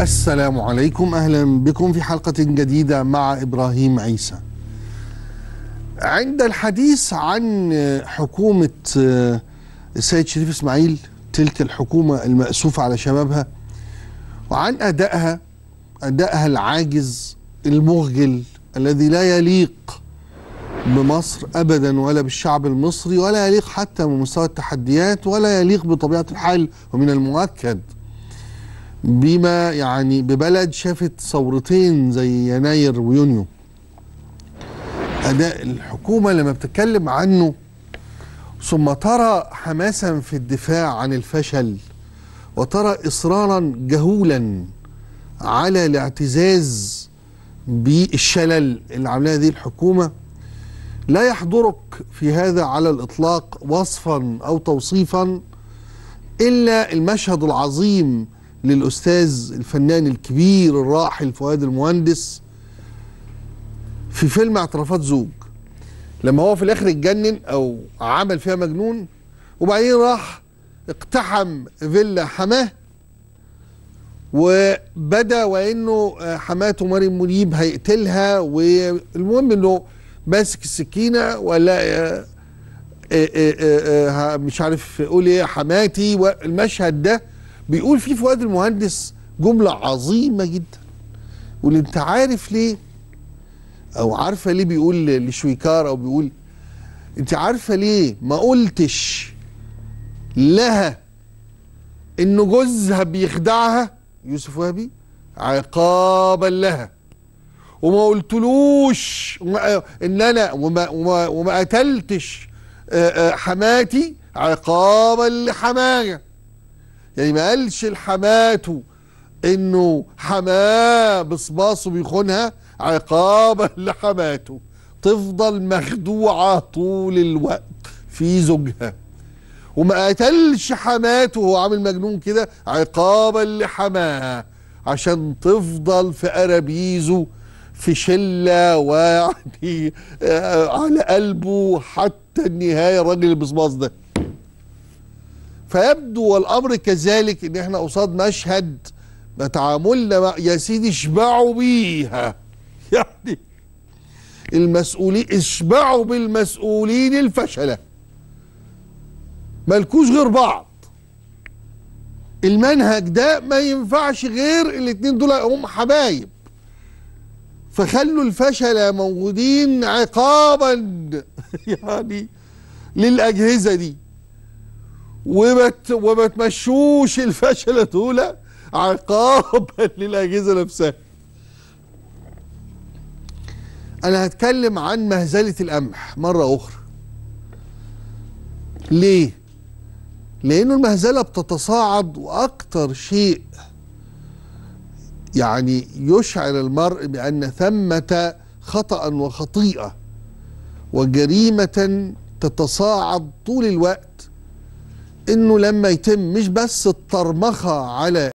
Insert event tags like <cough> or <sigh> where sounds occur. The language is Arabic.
السلام عليكم اهلا بكم في حلقه جديده مع ابراهيم عيسى. عند الحديث عن حكومه آه، السيد شريف اسماعيل تلك الحكومه المأسوفه على شبابها وعن ادائها ادائها العاجز المغجل الذي لا يليق بمصر ابدا ولا بالشعب المصري ولا يليق حتى بمستوى التحديات ولا يليق بطبيعه الحال ومن المؤكد بما يعني ببلد شافت ثورتين زي يناير ويونيو أداء الحكومة لما بتتكلم عنه ثم ترى حماسا في الدفاع عن الفشل وترى إصرارا جهولا على الاعتزاز بالشلل اللي عاملاه هذه الحكومة لا يحضرك في هذا على الإطلاق وصفا أو توصيفا إلا المشهد العظيم للأستاذ الفنان الكبير الراحل فؤاد المهندس في فيلم اعترافات زوج لما هو في الآخر اتجنن أو عمل فيها مجنون وبعدين راح اقتحم فيلا حماه وبدا وانه حماته مريم منيب هيقتلها والمهم انه ماسك السكينه ولا إيه، إيه، إيه، مش عارف قول ايه حماتي والمشهد ده بيقول فيه فؤاد المهندس جملة عظيمة جدا واللي انت عارف ليه او عارفة ليه بيقول لشويكار او بيقول انت عارفة ليه ما قلتش لها انه جوزها بيخدعها يوسف وهبي عقابا لها وما قلتلوش ان انا وما, وما, وما قتلتش آه، آه، حماتي عقابا لحماية يعني ما قالش لحماته انه حماه بصباصه بيخونها عقابا <laughs> لحماته تفضل مخدوعة طول الوقت في زوجها وما قتلش حماته وهو عامل مجنون كده عقابا لحماها عشان تفضل في أرابيزه في شلة ويعني آه، على قلبه حتى النهاية الراجل البصباص ده فيبدو والامر كذلك ان احنا قصاد مشهد ما تعاملنا مع يا سيدي اشبعوا بيها <laughs> يعني المسؤولين اشبعوا بالمسؤولين الفشله ملكوش غير بعض المنهج ده ما ينفعش غير الاتنين دول هم حبايب فخلوا الفشله موجودين عقابا <laughs> يعني للاجهزه دي وبت وما تمشوش الفشله الاولى عقابا <laughs> للاجهزه نفسها انا هتكلم عن مهزله القمح مره اخرى ليه لانه المهزله بتتصاعد واكتر شيء يعني يشعر المرء بان ثمه خطا وخطيئه وجريمه تتصاعد طول الوقت انه لما يتم مش بس الطرمخه على